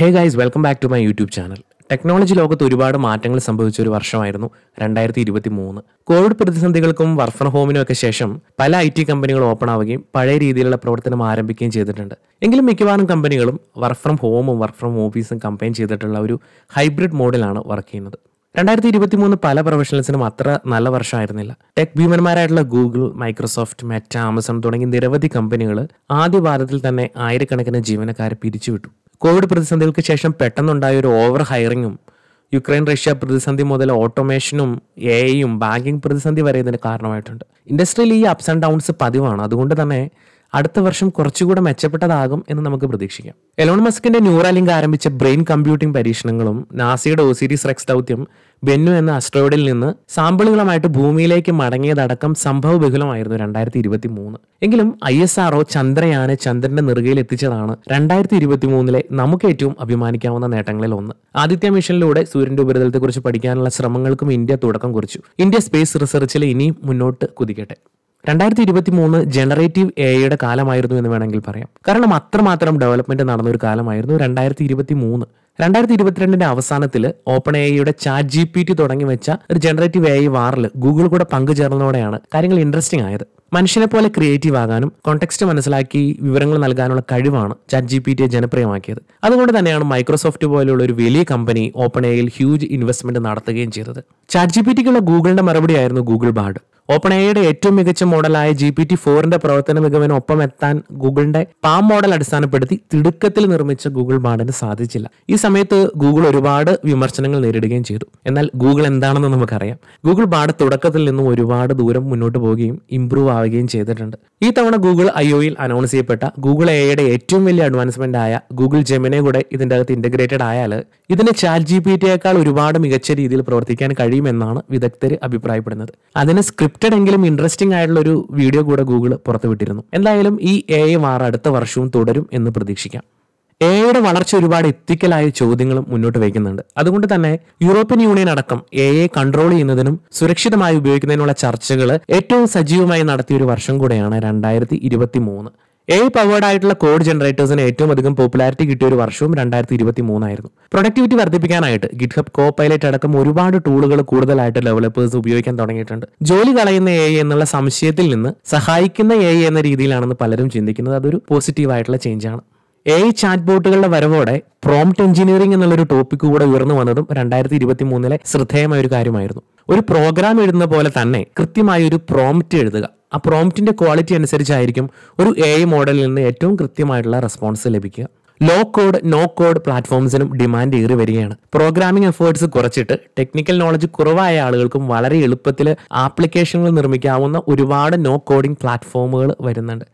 hey guys welcome back to my YouTube channel technology ലോകത്ത് ഒരുപാട് മാറ്റങ്ങൾ സംഭവിച്ച ഒരു വർഷമായിരുന്നു രണ്ടായിരത്തി ഇരുപത്തി മൂന്ന് കോവിഡ് പ്രതിസന്ധികൾക്കും വർക്ക് ഫ്രം ഹോമിനും ഒക്കെ ശേഷം പല ഐ ടി കമ്പനികൾ ഓപ്പൺ ആവുകയും പഴയ രീതിയിലുള്ള പ്രവർത്തനം ആരംഭിക്കുകയും ചെയ്തിട്ടുണ്ട് എങ്കിലും മിക്കവാറും കമ്പനികളും വർക്ക് ഫ്രം ഹോമും വർക്ക് ഫ്രം ഓഫീസും കമ്പൈൻ ചെയ്തിട്ടുള്ള ഒരു ഹൈബ്രിഡ് മോഡലാണ് വർക്ക് ചെയ്യുന്നത് രണ്ടായിരത്തി ഇരുപത്തി മൂന്ന് പല പ്രൊഫഷണൽസിനും അത്ര നല്ല വർഷമായിരുന്നില്ല ടെക് ഭീമന്മാരായിട്ടുള്ള ഗൂഗിൾ മൈക്രോസോഫ്റ്റ് മെറ്റ ആമസോൺ തുടങ്ങി നിരവധി കമ്പനികൾ ആദ്യ വാരത്തിൽ തന്നെ ആയിരക്കണക്കിന് ജീവനക്കാരെ പിരിച്ചുവിട്ടു കോവിഡ് പ്രതിസന്ധികൾക്ക് ശേഷം പെട്ടെന്നുണ്ടായ ഒരു ഓവർ ഹയറിങ്ങും യുക്രൈൻ റഷ്യ പ്രതിസന്ധി മുതൽ ഓട്ടോമേഷനും എ ഐയും ബാങ്കിങ് പ്രതിസന്ധി വരെ ഇതിന് കാരണമായിട്ടുണ്ട് ഇൻഡസ്ട്രിയിൽ ഈ അപ്സ് ആൻഡ് ഡൗൺസ് പതിവാണ് അതുകൊണ്ട് തന്നെ അടുത്ത വർഷം കുറച്ചുകൂടെ മെച്ചപ്പെട്ടതാകും എന്ന് നമുക്ക് പ്രതീക്ഷിക്കാം എലോൺ മസ്കിന്റെ ന്യൂറാലിംഗ് ആരംഭിച്ച ബ്രെയിൻ കമ്പ്യൂട്ടിംഗ് പരീക്ഷണങ്ങളും നാസയുടെ സിരീസ് റെക്സ് ദൗത്യം ബെന്നു എന്ന അസ്ട്രോയിഡിൽ നിന്ന് സാമ്പിളുകളുമായിട്ട് ഭൂമിയിലേക്ക് മടങ്ങിയതടക്കം സംഭവ ബഹുലമായിരുന്നു രണ്ടായിരത്തി ഇരുപത്തി മൂന്ന് എങ്കിലും ഐ എസ് ഒ ചന്ദ്രയാനെ ചന്ദ്രന്റെ നെറുകയിൽ എത്തിച്ചതാണ് രണ്ടായിരത്തി ഇരുപത്തി മൂന്നിലെ നമുക്ക് ഏറ്റവും അഭിമാനിക്കാവുന്ന നേട്ടങ്ങളിൽ ഒന്ന് ആദിത്യ മിഷനിലൂടെ സൂര്യന്റെ ഉപരിതലത്തെക്കുറിച്ച് പഠിക്കാനുള്ള ശ്രമങ്ങൾക്കും ഇന്ത്യ തുടക്കം കുറിച്ചു ഇന്ത്യ സ്പേസ് റിസർച്ചിൽ ഇനിയും മുന്നോട്ട് കുതിക്കട്ടെ രണ്ടായിരത്തി ഇരുപത്തി മൂന്ന് ജനറേറ്റീവ് എയുടെ കാലമായിരുന്നു എന്ന് വേണമെങ്കിൽ പറയാം കാരണം അത്രമാത്രം ഡെവലപ്മെന്റ് നടന്ന ഒരു കാലമായിരുന്നു രണ്ടായിരത്തി ഇരുപത്തി മൂന്ന് രണ്ടായിരത്തി ഇരുപത്തിരണ്ടിന്റെ അവസാനത്തിൽ ഓപ്പൺ എയുടെ ചാറ്റ് ജി പി ടി തുടങ്ങി വെച്ച ഒരു ജനറേറ്റീവ് എഐ വാറിൽ ഗൂഗിൾ കൂടെ പങ്കുചേർന്നതോടെയാണ് കാര്യങ്ങൾ ഇൻട്രസ്റ്റിംഗ് ആയത് മനുഷ്യനെ പോലെ ക്രിയേറ്റീവ് ആകാനും കോണ്ടെക്സ്റ്റ് മനസ്സിലാക്കി വിവരങ്ങൾ നൽകാനുള്ള കഴിവാണ് ചാറ്റ് ജി പി ടിയെ ജനപ്രിയമാക്കിയത് അതുകൊണ്ട് തന്നെയാണ് മൈക്രോസോഫ്റ്റ് പോലുള്ള ഒരു വലിയ കമ്പനി ഓപ്പൺ എയിൽ ഹ്യൂജ് ഇൻവെസ്റ്റ്മെന്റ് നടത്തുകയും ചെയ്തത് ചാറ്റ് ജി പി ടിക്കുള്ള ഗൂഗിളിന്റെ മറുപടിയായിരുന്നു ഗൂഗിൾ ബാഡ് ഓപ്പൺ എയുടെ ഏറ്റവും മികച്ച മോഡലായ ജി പി ടി ഫോറിന്റെ പ്രവർത്തന ഒപ്പം എത്താൻ ഗൂഗിളിന്റെ പാം മോഡൽ അടിസ്ഥാനപ്പെടുത്തി തിടുക്കത്തിൽ നിർമ്മിച്ച ഗൂഗിൾ മാഡിന് സാധിച്ചില്ല ഈ സമയത്ത് ഗൂഗിൾ ഒരുപാട് വിമർശനങ്ങൾ നേരിടുകയും ചെയ്തു എന്നാൽ ഗൂഗിൾ എന്താണെന്ന് നമുക്കറിയാം ഗൂഗിൾ ബാഡ് തുടക്കത്തിൽ നിന്നും ഒരുപാട് ദൂരം മുന്നോട്ട് പോവുകയും ഇംപ്രൂവ് ആവുകയും ചെയ്തിട്ടുണ്ട് ഈ തവണ ഗൂഗിൾ ഐഒയിൽ അനൗൺസ് ചെയ്യപ്പെട്ട ഗൂഗിൾ എയുടെ ഏറ്റവും വലിയ അഡ്വാൻസ്മെന്റ് ആയ ഗൂഗിൾ ജെമിനെ കൂടെ ഇതിന്റെ അകത്ത് ഇന്റഗ്രേറ്റഡ് ആയാൽ ഇതിന് ചാറ്റ് ജി പി ടിയേക്കാൾ ഒരുപാട് മികച്ച രീതിയിൽ പ്രവർത്തിക്കാൻ കഴിയുമെന്നാണ് വിദഗ്ധർ അഭിപ്രായപ്പെടുന്നത് അതിന് സ്ക്രിപ്റ്റ് സ്ക്രിപ്റ്റഡ് എങ്കിലും ഇൻട്രസ്റ്റിംഗ് ആയിട്ടുള്ള ഒരു വീഡിയോ കൂടെ ഗൂഗിൾ പുറത്തുവിട്ടിരുന്നു എന്തായാലും ഈ എ ഐ മാറ അടുത്ത വർഷവും തുടരും എന്ന് പ്രതീക്ഷിക്കാം എയുടെ വളർച്ച ഒരുപാട് എത്തിക്കലായ ചോദ്യങ്ങളും മുന്നോട്ട് വയ്ക്കുന്നുണ്ട് അതുകൊണ്ട് തന്നെ യൂറോപ്യൻ യൂണിയൻ അടക്കം എ കൺട്രോൾ ചെയ്യുന്നതിനും സുരക്ഷിതമായി ഉപയോഗിക്കുന്നതിനുള്ള ചർച്ചകൾ ഏറ്റവും സജീവമായി നടത്തിയ ഒരു വർഷം കൂടെയാണ് രണ്ടായിരത്തി ഇരുപത്തി മൂന്ന് എ പവേർഡ് ആയിട്ടുള്ള കോഡ് ജനറേറ്റേഴ്സിന് ഏറ്റവും അധികം പോപ്പുലാരിറ്റി കിട്ടിയ ഒരു വർഷവും രണ്ടായിരത്തി ഇരുപത്തി മൂന്നായിരുന്നു പ്രൊഡക്ടിവിറ്റി വർദ്ധിപ്പിക്കാനായിട്ട് ഗിറ്റ്ഹബ് കോ പൈലറ്റ് അടക്കം ഒരുപാട് ടൂളുകൾ കൂടുതലായിട്ട് ഡെവലപ്പേഴ്സ് ഉപയോഗിക്കാൻ തുടങ്ങിയിട്ടുണ്ട് ജോലി കളയുന്ന എ എന്നുള്ള സംശയത്തിൽ നിന്ന് സഹായിക്കുന്ന എ എന്ന രീതിയിലാണെന്ന് പലരും ചിന്തിക്കുന്നത് അതൊരു പോസിറ്റീവായിട്ടുള്ള ചേഞ്ചാണ് എ ഐ ചാറ്റ് ബോട്ടുകളുടെ വരവോടെ പ്രോംപ്റ്റ് എഞ്ചിനീയറിംഗ് എന്നുള്ളൊരു ടോപ്പിക് കൂടെ ഉയർന്നു വന്നതും രണ്ടായിരത്തി ഇരുപത്തി മൂന്നിലെ ശ്രദ്ധേയമായ ഒരു കാര്യമായിരുന്നു ഒരു പ്രോഗ്രാം എഴുതുന്ന പോലെ തന്നെ കൃത്യമായ ഒരു പ്രോംപ്റ്റ് എഴുതുക ആ പ്രോംപ്റ്റിൻ്റെ ക്വാളിറ്റി അനുസരിച്ചായിരിക്കും ഒരു എ ഐ മോഡലിൽ നിന്ന് ഏറ്റവും കൃത്യമായിട്ടുള്ള റെസ്പോൺസ് ലഭിക്കുക ലോ കോഡ് നോ കോഡ് പ്ലാറ്റ്ഫോംസിനും ഡിമാൻഡ് ഏറി വരികയാണ് പ്രോഗ്രാമിംഗ് എഫേർട്സ് കുറച്ചിട്ട് ടെക്നിക്കൽ നോളജ് കുറവായ ആളുകൾക്കും വളരെ എളുപ്പത്തിൽ ആപ്ലിക്കേഷനുകൾ നിർമ്മിക്കാവുന്ന ഒരുപാട് നോ കോഡിംഗ് പ്ലാറ്റ്ഫോമുകൾ വരുന്നുണ്ട്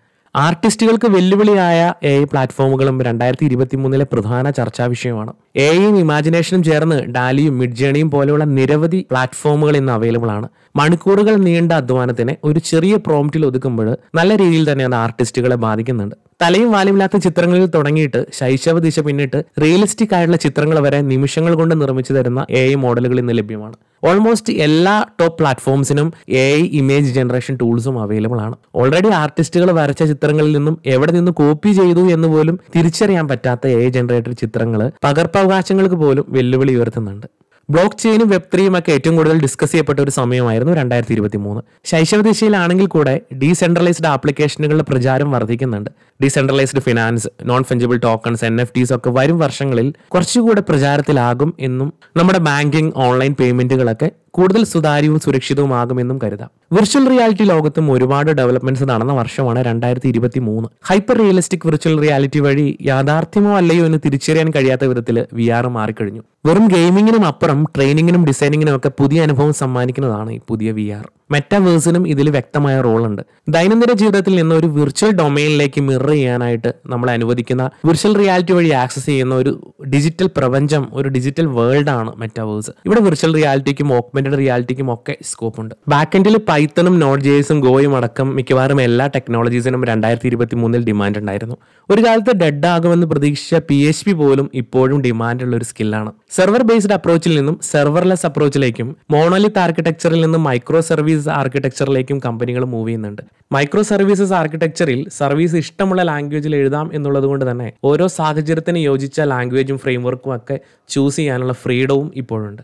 ആർട്ടിസ്റ്റുകൾക്ക് വെല്ലുവിളിയായ എ ഐ പ്ലാറ്റ്ഫോമുകളും രണ്ടായിരത്തി ഇരുപത്തി മൂന്നിലെ പ്രധാന ചർച്ചാ വിഷയമാണ് എ ഐയും ഇമാജിനേഷനും ചേർന്ന് ഡാലിയും മിഡ് ജേണിയും പോലെയുള്ള നിരവധി പ്ലാറ്റ്ഫോമുകൾ ഇന്ന് അവൈലബിൾ ആണ് മണിക്കൂറുകൾ നീണ്ട അധ്വാനത്തിന് ഒരു ചെറിയ പ്രോംപ്റ്റിൽ ഒതുക്കുമ്പോൾ നല്ല രീതിയിൽ തന്നെ അത് ആർട്ടിസ്റ്റുകളെ ബാധിക്കുന്നുണ്ട് തലയും വാലുമില്ലാത്ത ചിത്രങ്ങളിൽ തുടങ്ങിയിട്ട് ശൈശവ ദിശ പിന്നിട്ട് റിയലിസ്റ്റിക് ആയിട്ടുള്ള ചിത്രങ്ങൾ വരെ നിമിഷങ്ങൾ കൊണ്ട് നിർമ്മിച്ചു തരുന്ന എ ഐ മോഡലുകൾ ഇന്ന് ലഭ്യമാണ് ഓൾമോസ്റ്റ് എല്ലാ ടോപ്പ് പ്ലാറ്റ്ഫോംസിനും എ ഐ ഇമേജ് ജനറേഷൻ ടൂൾസും അവൈലബിൾ ആണ് ഓൾറെഡി ആർട്ടിസ്റ്റുകൾ വരച്ച ചിത്രങ്ങളിൽ നിന്നും എവിടെ നിന്ന് കോപ്പി ചെയ്തു എന്ന് പോലും തിരിച്ചറിയാൻ പറ്റാത്ത എ ജനറേറ്റഡ് ചിത്രങ്ങൾ പകർപ്പവകാശങ്ങൾക്ക് പോലും വെല്ലുവിളി ഉയർത്തുന്നുണ്ട് ബ്ലോക്ക് ചെയിനും വെബ് ത്രീയും ഒക്കെ ഏറ്റവും കൂടുതൽ ഡിസ്കസ് ചെയ്യപ്പെട്ട ഒരു സമയമായിരുന്നു രണ്ടായിരത്തി ഇരുപത്തി മൂന്ന് ശൈശവ ദിശയിലാണെങ്കിൽ കൂടെ ഡീസെൻട്രലൈസ്ഡ് ആപ്ലിക്കേഷനുകളുടെ പ്രചാരം വർദ്ധിക്കുന്നുണ്ട് decentralised finance non fungible tokens N F Ts ഒക്കെ വരും വർഷങ്ങളിൽ കുറച്ചുകൂടെ പ്രചാരത്തിലാകും എന്നും നമ്മുടെ ബാങ്കിങ് ഓൺലൈൻ പേയ്മെന്റുകളൊക്കെ കൂടുതൽ സുതാര്യവും സുരക്ഷിതവുമാകുമെന്നും കരുതാം വിർച്വൽ റിയാലിറ്റി ലോകത്തും ഒരുപാട് ഡെവലപ്മെന്റ്സ് നടന്ന വർഷമാണ് രണ്ടായിരത്തി ഇരുപത്തി മൂന്ന് ഹൈപ്പർ റിയലിസ്റ്റിക് വിർച്വൽ റിയാലിറ്റി വഴി യാഥാർത്ഥ്യമോ അല്ലയോ എന്ന് തിരിച്ചറിയാൻ കഴിയാത്ത വിധത്തിൽ വി ആർ മാറിക്കഴിഞ്ഞു വെറും ഗെയിമിങ്ങിനും അപ്പുറം ട്രെയിനിങ്ങിനും ഡിസൈനിങ്ങിനും ഒക്കെ പുതിയ അനുഭവം സമ്മാനിക്കുന്നതാണ് ഈ പുതിയ വി ആർ മെറ്റാവേഴ്സിനും ഇതിൽ വ്യക്തമായ റോളുണ്ട് ദൈനംദിന ജീവിതത്തിൽ നിന്ന് ഒരു വിർച്വൽ ഡൊമൈനിലേക്ക് മിറർ ചെയ്യാനായിട്ട് നമ്മൾ അനുവദിക്കുന്ന വിർച്വൽ റിയാലിറ്റി വഴി ആക്സസ് ചെയ്യുന്ന ഒരു ഡിജിറ്റൽ പ്രപഞ്ചം ഒരു ഡിജിറ്റൽ വേൾഡ് ആണ് മെറ്റാവേഴ്സ് ഇവിടെ വിർച്വൽ റിയാലിറ്റിക്കും ഓഗ്മെന്റഡ് റിയാലിറ്റിക്കും ഒക്കെ സ്കോപ്പ് ഉണ്ട് ബാക്കെൻഡിൽ പൈത്തണും നോട്ട് ജേസും ഗോയും അടക്കം മിക്കവാറും എല്ലാ ടെക്നോളജീസിനും രണ്ടായിരത്തി ഇരുപത്തി മൂന്നിൽ ഡിമാൻഡ് ഉണ്ടായിരുന്നു ഒരു കാലത്ത് ഡെഡ് ആകുമെന്ന് പ്രതീക്ഷിച്ച പി എച്ച് പി പോലും ഇപ്പോഴും ഡിമാൻഡ് ഉള്ള ഒരു സ്കില്ലാണ് സെർവർ ബേസ്ഡ് അപ്രോച്ചിൽ നിന്നും സെർവർലെസ് അപ്രോച്ചിലേക്കും മോണോലിത് ആർക്കിടെക്ചറിൽ നിന്നും മൈക്രോ സർവീസ് സർവീസസ് ആർക്കിടെക്ചറിലേക്കും കമ്പനികൾ മൂവ് ചെയ്യുന്നുണ്ട് മൈക്രോ സർവീസസ് ആർക്കിടെക്ചറിൽ സർവീസ് ഇഷ്ടമുള്ള ലാംഗ്വേജിൽ എഴുതാം എന്നുള്ളത് കൊണ്ട് തന്നെ ഓരോ സാഹചര്യത്തിന് യോജിച്ച ലാംഗ്വേജും ഫ്രെയിംവർക്കും ഒക്കെ ചൂസ് ചെയ്യാനുള്ള ഫ്രീഡവും ഇപ്പോഴുണ്ട്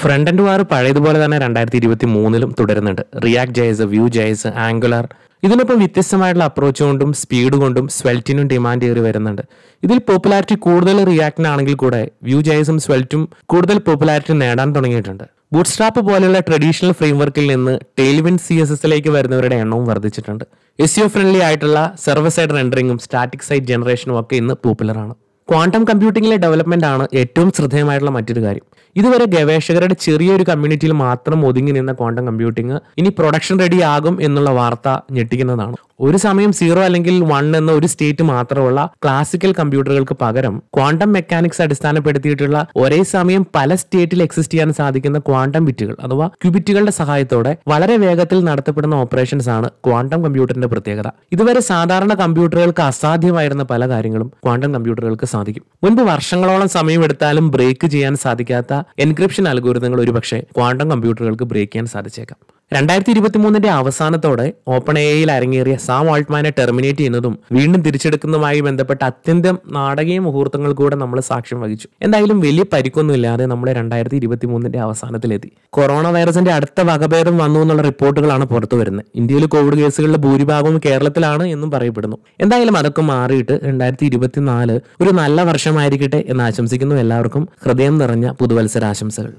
ഫ്രണ്ട് ആൻഡ് വാർ പഴയതുപോലെ തന്നെ രണ്ടായിരത്തി ഇരുപത്തി മൂന്നിലും തുടരുന്നുണ്ട് React JS Vue JS Angular ഇതിനൊപ്പം വ്യത്യസ്തമായിട്ടുള്ള അപ്രോച്ച് കൊണ്ടും സ്പീഡ് കൊണ്ടും സ്വെൽറ്റിനും ഡിമാൻഡ് കയറി വരുന്നുണ്ട് ഇതിൽ പോപ്പുലാരിറ്റി കൂടുതൽ റിയാക്റ്റിനാണെങ്കിൽ കൂടെ വ്യൂ ജയസും സ്വെൽറ്റും കൂടുതൽ പോപ്പുലാരിറ്റി നേടാൻ തുടങ്ങിയിട്ടുണ്ട് ബൂട്ട്സ്ട്രാപ്പ് പോലുള്ള ട്രഡീഷണൽ ഫ്രെയിംവർക്കിൽ നിന്ന് ടെയിൽവിൻ സി എസ് എസിലേക്ക് വരുന്നവരുടെ എണ്ണവും വർദ്ധിച്ചിട്ടുണ്ട് എസ് യു ഫ്രണ്ട്ലി ആയിട്ടുള്ള സെർവർ സൈഡ് റെൻഡറിങ്ങും സ്റ്റാറ്റിക് സൈഡ് ജനറേഷനും ഒക്കെ ഇന്ന് പോപ്പുലറാണ് ക്വാണ്ടം കമ്പ്യൂട്ടിംഗിലെ ഡെവലപ്മെന്റ് ആണ് ഏറ്റവും ശ്രദ്ധേയമായിട്ടുള്ള മറ്റൊരു കാര്യം ഇതുവരെ ഗവേഷകരുടെ ചെറിയൊരു കമ്മ്യൂണിറ്റിയിൽ മാത്രം ഒതുങ്ങി നിന്ന ക്വാണ്ടം കമ്പ്യൂട്ടിംഗ് ഇനി പ്രൊഡക്ഷൻ റെഡി ആകും എന്നുള്ള വാർത്ത ഞെട്ടിക്കുന്നതാണ് ഒരു സമയം സീറോ അല്ലെങ്കിൽ വൺ എന്ന ഒരു സ്റ്റേറ്റ് മാത്രമുള്ള ക്ലാസിക്കൽ കമ്പ്യൂട്ടറുകൾക്ക് പകരം ക്വാണ്ടം മെക്കാനിക്സ് അടിസ്ഥാനപ്പെടുത്തിയിട്ടുള്ള ഒരേ സമയം പല സ്റ്റേറ്റിൽ എക്സിസ്റ്റ് ചെയ്യാൻ സാധിക്കുന്ന ക്വാണ്ടം ബിറ്റുകൾ അഥവാ ക്യൂബിറ്റുകളുടെ സഹായത്തോടെ വളരെ വേഗത്തിൽ നടത്തപ്പെടുന്ന ഓപ്പറേഷൻസ് ആണ് ക്വാണ്ടം കമ്പ്യൂട്ടറിന്റെ പ്രത്യേകത ഇതുവരെ സാധാരണ കമ്പ്യൂട്ടറുകൾക്ക് അസാധ്യമായിരുന്ന പല കാര്യങ്ങളും ക്വാണ്ടം കമ്പ്യൂട്ടറുകൾക്ക് സാധിക്കും മുൻപ് വർഷങ്ങളോളം സമയമെടുത്താലും ബ്രേക്ക് ചെയ്യാൻ സാധിക്കാത്ത എൻക്രിപ്ഷൻ അൽഗോരിതങ്ങൾ ഒരുപക്ഷെ ക്വാണ്ടം കമ്പ്യൂട്ടറുകൾക്ക് ബ്രേക്ക് ചെയ്യാൻ സാധിച്ചേക്കാം രണ്ടായിരത്തി ഇരുപത്തി മൂന്നിന്റെ അവസാനത്തോടെ ഓപ്പൺ എയിൽ അരങ്ങേറിയ സാം ആൾട്ട്മാനെ ടെർമിനേറ്റ് ചെയ്യുന്നതും വീണ്ടും തിരിച്ചെടുക്കുന്നതുമായി ബന്ധപ്പെട്ട അത്യന്തം നാടകീയ മുഹൂർത്തങ്ങൾ കൂടെ നമ്മൾ സാക്ഷ്യം വഹിച്ചു എന്തായാലും വലിയ പരിക്കൊന്നുമില്ലാതെ നമ്മൾ രണ്ടായിരത്തി ഇരുപത്തി മൂന്നിന്റെ അവസാനത്തിലെത്തി കൊറോണ വൈറസിന്റെ അടുത്ത വകഭേദം വന്നു എന്നുള്ള റിപ്പോർട്ടുകളാണ് പുറത്തു വരുന്നത് ഇന്ത്യയിൽ കോവിഡ് കേസുകളുടെ ഭൂരിഭാഗവും കേരളത്തിലാണ് എന്നും പറയപ്പെടുന്നു എന്തായാലും അതൊക്കെ മാറിയിട്ട് രണ്ടായിരത്തി ഇരുപത്തിനാല് ഒരു നല്ല വർഷമായിരിക്കട്ടെ എന്ന് ആശംസിക്കുന്നു എല്ലാവർക്കും ഹൃദയം നിറഞ്ഞ പുതുവത്സരാശംസകൾ